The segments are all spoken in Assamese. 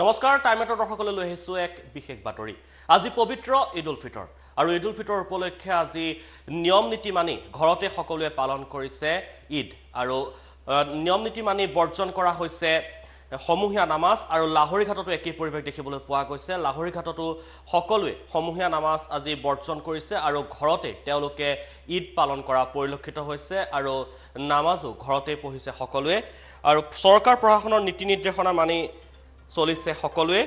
নমস্কাৰ টাইম টাইমেটৰ দৰ্শকলৈ লৈ আহিছোঁ এক বিশেষ বাতৰি আজি পবিত্ৰ ঈদ উল ফিতৰ আৰু ঈদ উল ফিতৰ উপলক্ষে আজি নিয়ম নীতি মানি ঘৰতে সকলোৱে পালন কৰিছে ঈদ আৰু নিয়ম নীতি মানি বৰ্জন কৰা হৈছে সমূহীয়া নামাজ আৰু লাহৰি ঘাটতো একেই পৰিৱেশ দেখিবলৈ পোৱা গৈছে লাহৰি ঘাটতো সকলোৱে সমূহীয়া নামাজ আজি বৰ্জন কৰিছে আৰু ঘৰতে তেওঁলোকে ঈদ পালন কৰা পৰিলক্ষিত হৈছে আৰু নামাজো ঘৰতেই পঢ়িছে সকলোৱে আৰু চৰকাৰ প্ৰশাসনৰ নীতি নিৰ্দেশনা মানি চলিছে সকলোৱে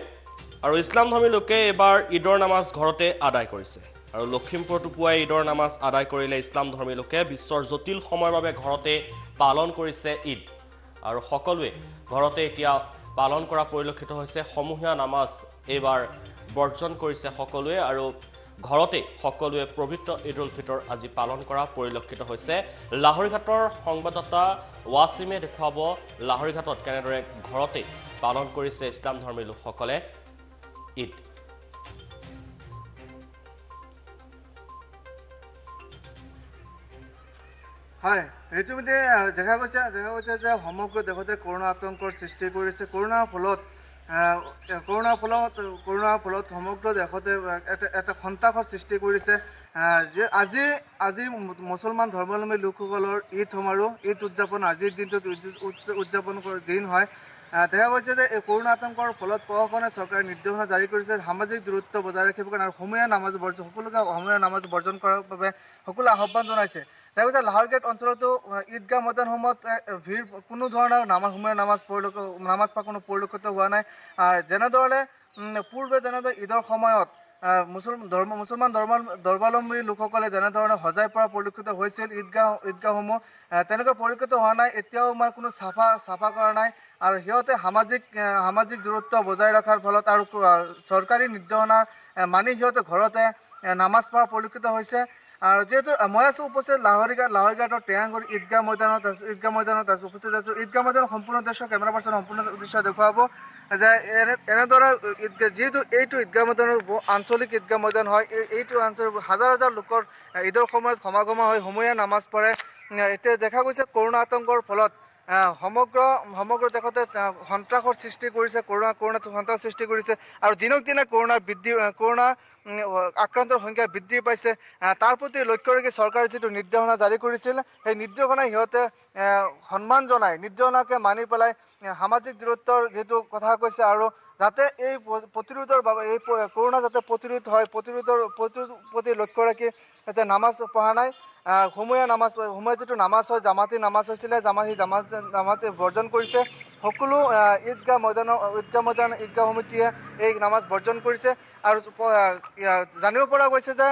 আৰু ইছলামধৰ্মী লোকে এইবাৰ ঈদৰ নামাজ ঘৰতে আদায় কৰিছে আৰু লখিমপুৰতো পুৱাই ঈদৰ নামাজ আদায় কৰিলে ইছলাম ধৰ্মী লোকে বিশ্বৰ জটিল সময়ৰ বাবে ঘৰতে পালন কৰিছে ঈদ আৰু সকলোৱে ঘৰতে এতিয়া পালন কৰা পৰিলক্ষিত হৈছে সমূহীয়া নামাজ এইবাৰ বৰ্জন কৰিছে সকলোৱে আৰু ঘৰতে সকলোৱে পবিত্ৰ ঈদ উল ফিতৰ আজি পালন কৰা পৰিলক্ষিত হৈছে লাহৰিঘাটৰ সংবাদদাতা ৱাছিমে দেখুৱাব লাহৰিঘাটত কেনেদৰে ঘৰতে পালন কৰিছে ইছলামধৰ্মী লোকসকলে ঈদ হয় ইতিমধ্যে দেখা গৈছে দেখা গৈছে যে সমগ্ৰ দেশতে কৰোণা আতংকৰ সৃষ্টি কৰিছে কৰোণাৰ ফলত কৰোণাৰ ফলত কৰোণাৰ ফলত সমগ্ৰ দেশতে এটা সন্তাসৰ সৃষ্টি কৰিছে যে আজি আজি মুছলমান ধৰ্মাৱলম্বী লোকসকলৰ ঈদ সমাৰোহ ঈদ উদযাপন আজিৰ দিনটোত উদযাপন দিন হয় দেখা গৈছে যে এই কৰোণা আতংকৰ ফলত প্ৰশাসনে চৰকাৰে নিৰ্দেশনা জাৰি কৰিছে সামাজিক দূৰত্ব বজাই ৰাখিব কাৰণে আৰু সময়া নামাজ বৰ্জন সকলোকে সময়া নামাজ বৰ্জন কৰাৰ বাবে সকলোৱে আহ্বান জনাইছে দেখা গৈছে লাহৰ গেট অঞ্চলতো ঈদগাহ মৈদানসমূহত ভিৰ কোনো ধৰণৰ নামাজ সময়া নামাজ পৰিলক্ষ নামাজ পা কোনো পৰিলক্ষিত হোৱা নাই যেনেদৰে পূৰ্বে যেনেদৰে ঈদৰ সময়ত মুছলমান ধৰ্ম মুছলমান ধৰ্ম ধৰ্মাৱলম্বী লোকসকলে যেনেধৰণে সজাই পৰা পৰিলক্ষিত হৈছিল ঈদগাহ ঈদগাহসমূহ তেনেকৈ পৰিলক্ষিত হোৱা নাই এতিয়াও আমাৰ কোনো চাফা চাফা কৰা নাই আৰু সিহঁতে সামাজিক সামাজিক দূৰত্ব বজাই ৰখাৰ ফলত আৰু চৰকাৰী নিৰ্দেশনা মানি সিহঁতে ঘৰতে নামাজ পঢ়া পৰিলক্ষিত হৈছে আৰু যিহেতু মই আছোঁ উপস্থিত লাহৰিঘাট লাহৰিঘাটৰ টেঙাগুৰি ঈদগাহ মৈদানত আছোঁ ঈদগাহ মৈদানত আছোঁ উপস্থিত আছোঁ ঈদগাহ মৈদানৰ সম্পূৰ্ণ দৃশ্য কেমেৰা পাৰ্চন সম্পূৰ্ণ দৃশ্য দেখুৱাব যে এনেদৰে ঈদগাহ যিহেতু এইটো ঈদগাহ মৈদানৰ আঞ্চলিক ঈদগাহ মৈদান হয় এই এইটো আঞ্চলিক হাজাৰ হাজাৰ লোকৰ ঈদৰ সময়ত সমাগম হয় সময়ীয়া নামাজ পঢ়ে এতিয়া দেখা গৈছে কৰোণা আতংকৰ ফলত সমগ্ৰ সমগ্ৰ দেশতে সন্ত্ৰাসৰ সৃষ্টি কৰিছে কৰোণা কৰোণাটো সন্ত্ৰাস সৃষ্টি কৰিছে আৰু দিনক দিনে কৰোণা বৃদ্ধি কৰোণা আক্ৰান্তৰ সংখ্যা বৃদ্ধি পাইছে তাৰ প্ৰতি লক্ষ্য ৰাখি চৰকাৰে যিটো নিৰ্দেশনা জাৰি কৰিছিল সেই নিৰ্দেশনাই সিহঁতে সন্মান জনাই নিৰ্দেশনাকে মানি পেলাই সামাজিক দূৰত্বৰ যিটো কথা কৈছে আৰু যাতে এই প্ৰতিৰোধৰ বাবে এই কৰোণা যাতে প্ৰতিৰোধ হয় প্ৰতিৰোধৰ প্ৰতিৰোধ প্ৰতি লক্ষ্য ৰাখি এতিয়া নামাজ পঢ়া নাই সময়া নামাজ সময়ত যিটো নামাজ হয় জামাতি নামাজ হৈছিলে জামাতি জামাত জামাতি বৰ্জন কৰিছে সকলো ঈদগাহ মৈদানৰ ঈদগাহ মৈদান ঈদগাহ সমিতিয়ে এই নামাজ বৰ্জন কৰিছে আৰু জানিব পৰা গৈছে যে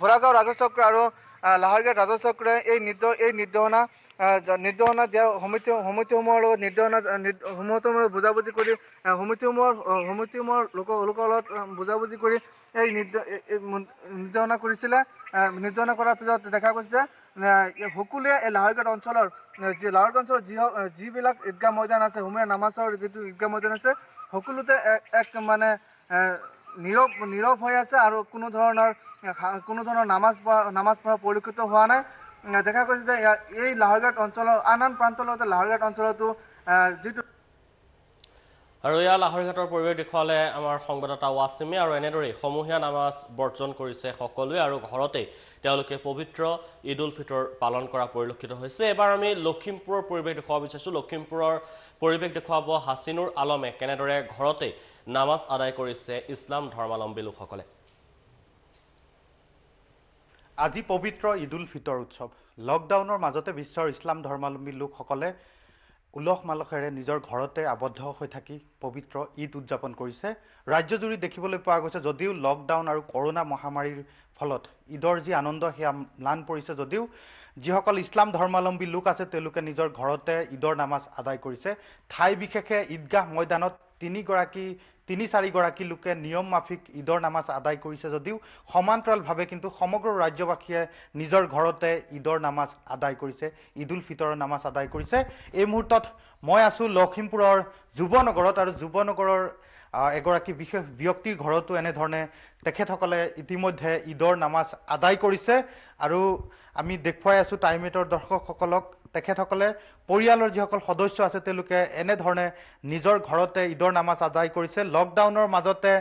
ভোৰাগাঁও ৰাজচক্ৰ আৰু লাহৰগাঁও ৰাজহ চক্ৰই এই নিৰ্দ এই নিৰ্দেশনা নিৰ্দেশনা দিয়া সমিতি সমিতিসমূহৰ লগত নিৰ্দেশনা সমিতিসমূহৰ বুজা বুজি কৰি সমিতিসমূহৰ সমিতিসমূহৰ লোক লোকৰ লগত বুজা বুজি কৰি এই নিৰ্দেশনা কৰিছিলে নিৰ্দেশনা কৰাৰ পিছত দেখা গৈছে সকলোৱে এই লাহৰগাঁও অঞ্চলৰ যি লাহৰগাঁও অঞ্চলৰ যি যিবিলাক ঈদগাহ মৈদান আছে হোমীয়া নামাজৰ যিটো ঈদগাহ মৈদান আছে সকলোতে এক মানে নীৰৱ নীৰৱ হৈ আছে আৰু কোনো ধৰণৰ কোনো ধৰণৰ নামাজ পঢ়া নামাজ পঢ়া পৰিলক্ষিত হোৱা নাই দেখা গৈছে যে এই লাহৰঘাট অঞ্চলৰ আন আন প্ৰান্তৰ লগতে লাহৰঘাট অঞ্চলতো যিটো আৰু এয়া লাহৰঘাটৰ পৰিৱেশ দেখুৱালে আমাৰ সংবাদদাতা ৱাছিমে আৰু এনেদৰেই সমূহীয়া নামাজ বৰ্জন কৰিছে সকলোৱে আৰু ঘৰতেই তেওঁলোকে পবিত্ৰ ঈদ উল ফিতৰ পালন কৰা পৰিলক্ষিত হৈছে এবাৰ আমি লখিমপুৰৰ পৰিৱেশ দেখুৱাব বিচাৰিছোঁ লখিমপুৰৰ পৰিৱেশ দেখুৱাব হাছিনুৰ আলমে কেনেদৰে ঘৰতেই নামাজ আদায় কৰিছে ইছলাম ধৰ্মাৱলম্বী লোকসকলে আজি পবিত্ৰ ঈদ উল ফিতৰ উৎসৱ লকডাউনৰ মাজতে বিশ্বৰ ইছলাম ধৰ্মাৱলম্বী লোকসকলে উলহ মালহেৰে নিজৰ ঘৰতে আবদ্ধ হৈ থাকি পবিত্ৰ ঈদ উদযাপন কৰিছে ৰাজ্যজুৰি দেখিবলৈ পোৱা গৈছে যদিও লকডাউন আৰু কৰোণা মহামাৰীৰ ফলত ঈদৰ যি আনন্দ সেয়া ম্লান পৰিছে যদিও যিসকল ইছলাম ধৰ্মাৱলম্বী লোক আছে তেওঁলোকে নিজৰ ঘৰতে ঈদৰ নামাজ আদায় কৰিছে ঠাই বিশেষে ঈদগাহ ময়দানত তিনিগৰাকী তিনি চাৰিগৰাকী লোকে নিয়ম মাফিক ঈদৰ নামাজ আদায় কৰিছে যদিও সমান্তৰালভাৱে কিন্তু সমগ্ৰ ৰাজ্যবাসীয়ে নিজৰ ঘৰতে ঈদৰ নামাজ আদায় কৰিছে ঈদ উল ফিতৰৰ নামাজ আদায় কৰিছে এই মুহূৰ্তত মই আছোঁ লখিমপুৰৰ যুৱনগৰত আৰু যুৱনগৰৰ এগৰাকী বিশেষ ব্যক্তিৰ ঘৰতো এনেধৰণে তেখেতসকলে ইতিমধ্যে ঈদৰ নামাজ আদায় কৰিছে আৰু আমি দেখুৱাই আছোঁ টাইমেটৰ দৰ্শকসকলক তেখেতসকলে পৰিয়ালৰ যিসকল সদস্য আছে তেওঁলোকে এনেধৰণে নিজৰ ঘৰতে ঈদৰ নামাজ আদায় কৰিছে লকডাউনৰ মাজতে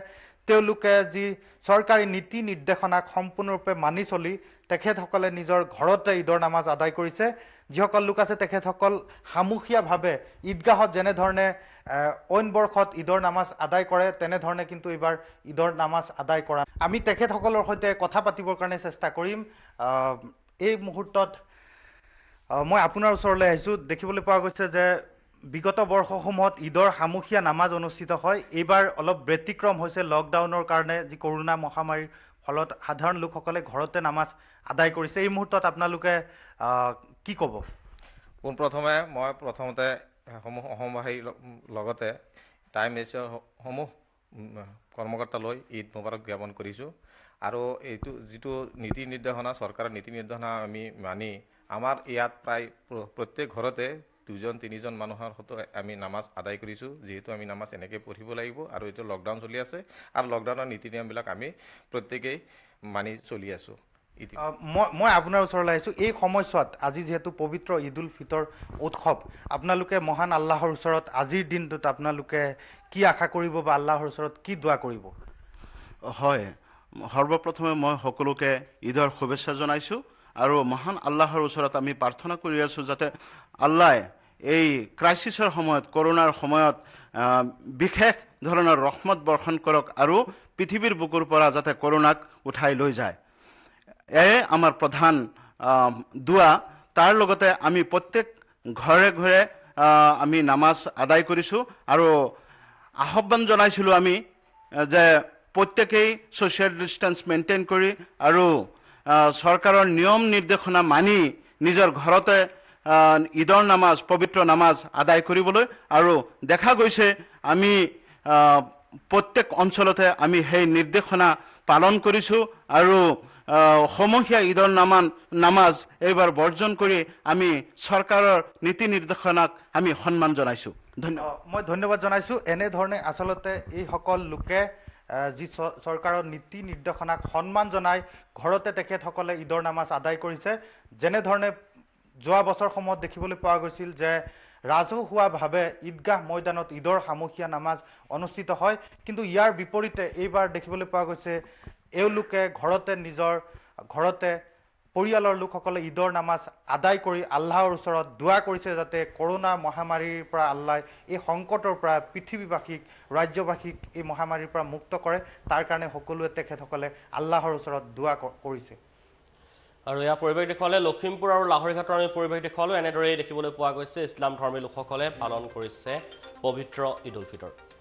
তেওঁলোকে যি চৰকাৰী নীতি নিৰ্দেশনাক সম্পূৰ্ণৰূপে মানি চলি তেখেতসকলে নিজৰ ঘৰতে ঈদৰ নামাজ আদায় কৰিছে যিসকল লোক আছে তেখেতসকল সামুখীয়াভাৱে ঈদগাহত যেনেধৰণে অইন বৰ্ষত ঈদৰ নামাজ আদায় কৰে তেনেধৰণে কিন্তু এইবাৰ ঈদৰ নামাজ আদায় কৰা আমি তেখেতসকলৰ সৈতে কথা পাতিবৰ কাৰণে চেষ্টা কৰিম এই মুহূৰ্তত মই আপোনাৰ ওচৰলৈ আহিছোঁ দেখিবলৈ পোৱা গৈছে যে বিগত বৰ্ষসমূহত ঈদৰ সামুখীয়া নামাজ অনুষ্ঠিত হয় এইবাৰ অলপ ব্যতিক্ৰম হৈছে লকডাউনৰ কাৰণে যি কৰোণা মহামাৰীৰ ফলত সাধাৰণ লোকসকলে ঘৰতে নামাজ আদায় কৰিছে এই মুহূৰ্তত আপোনালোকে কি ক'ব পোনপ্ৰথমে মই প্ৰথমতে সমূহ অসমবাসীৰ লগতে টাইম এছিয়াৰসমূহ কৰ্মকৰ্তালৈ ঈদ মোবাৰক জ্ঞাপন কৰিছোঁ আৰু এইটো যিটো নীতি নিৰ্দেশনা চৰকাৰৰ নীতি নিৰ্দেশনা আমি মানি আমাৰ ইয়াত প্ৰায় প্ৰত্যেক ঘৰতে দুজন তিনিজন মানুহৰ সৈতে আমি নামাজ আদায় কৰিছোঁ যিহেতু আমি নামাজ এনেকৈ পঢ়িব লাগিব আৰু এইটো লকডাউন চলি আছে আৰু লকডাউনৰ নীতি নিয়মবিলাক আমি প্ৰত্যেকেই মানি চলি আছোঁ মই মই আপোনাৰ ওচৰলৈ আহিছোঁ এই সময়ছোৱাত আজি যিহেতু পবিত্ৰ ঈদ উল ফিতৰ উৎসৱ আপোনালোকে মহান আল্লাহৰ ওচৰত আজিৰ দিনটোত আপোনালোকে কি আশা কৰিব বা আল্লাহৰ ওচৰত কি দোৱা কৰিব হয় সৰ্বপ্ৰথমে মই সকলোকে ঈদৰ শুভেচ্ছা জনাইছোঁ আৰু মহান আল্লাহৰ ওচৰত আমি প্ৰাৰ্থনা কৰি আছোঁ যাতে আল্লাহে এই ক্ৰাইচিছৰ সময়ত কৰোণাৰ সময়ত বিশেষ ধৰণৰ ৰসমত বৰ্ষণ কৰক আৰু পৃথিৱীৰ বুকুৰ পৰা যাতে কৰোণাক উঠাই লৈ যায় এয়ে আমাৰ প্ৰধান দুৱা তাৰ লগতে আমি প্ৰত্যেক ঘৰে ঘৰে আমি নামাজ আদায় কৰিছোঁ আৰু আহ্বান জনাইছিলোঁ আমি যে প্ৰত্যেকেই ছ'চিয়েল ডিষ্টেঞ্চ মেইনটেইন কৰি আৰু চৰকাৰৰ নিয়ম নিৰ্দেশনা মানি নিজৰ ঘৰতে ঈদৰ নামাজ পবিত্ৰ নামাজ আদায় কৰিবলৈ আৰু দেখা গৈছে আমি প্ৰত্যেক অঞ্চলতে আমি সেই নিৰ্দেশনা পালন কৰিছোঁ আৰু সমহীয়া ঈদৰ নামান নামাজ এইবাৰ বৰ্জন কৰি আমি চৰকাৰৰ নীতি নিৰ্দেশনাক আমি সন্মান জনাইছোঁ ধন্য মই ধন্যবাদ জনাইছোঁ এনেধৰণে আচলতে এইসকল লোকে যি চৰকাৰৰ নীতি নিৰ্দেশনাক সন্মান জনাই ঘৰতে তেখেতসকলে ঈদৰ নামাজ আদায় কৰিছে যেনেধৰণে যোৱা বছৰসমূহত দেখিবলৈ পোৱা গৈছিল যে ৰাজহুৱাভাৱে ঈদগাহ ময়দানত ঈদৰ সামহীয়া নামাজ অনুষ্ঠিত হয় কিন্তু ইয়াৰ বিপৰীতে এইবাৰ দেখিবলৈ পোৱা গৈছে এওঁলোকে ঘৰতে নিজৰ ঘৰতে পৰিয়ালৰ লোকসকলে ঈদৰ নামাজ আদায় কৰি আল্লাহৰ ওচৰত দোৱা কৰিছে যাতে কৰোণা মহামাৰীৰ পৰা আল্লাই এই সংকটৰ পৰা পৃথিৱীবাসীক ৰাজ্যবাসীক এই মহামাৰীৰ পৰা মুক্ত কৰে তাৰ কাৰণে সকলোৱে তেখেতসকলে আল্লাহৰ ওচৰত দোৱা কৰিছে আৰু ইয়াৰ পৰিৱেশ দেখুৱালে লখিমপুৰ আৰু লাহৰীঘাটৰ আমি পৰিৱেশ দেখুৱালোঁ এনেদৰেই দেখিবলৈ পোৱা গৈছে ইছলাম ধৰ্মী লোকসকলে পালন কৰিছে পবিত্ৰ ঈদ উল ফিতৰ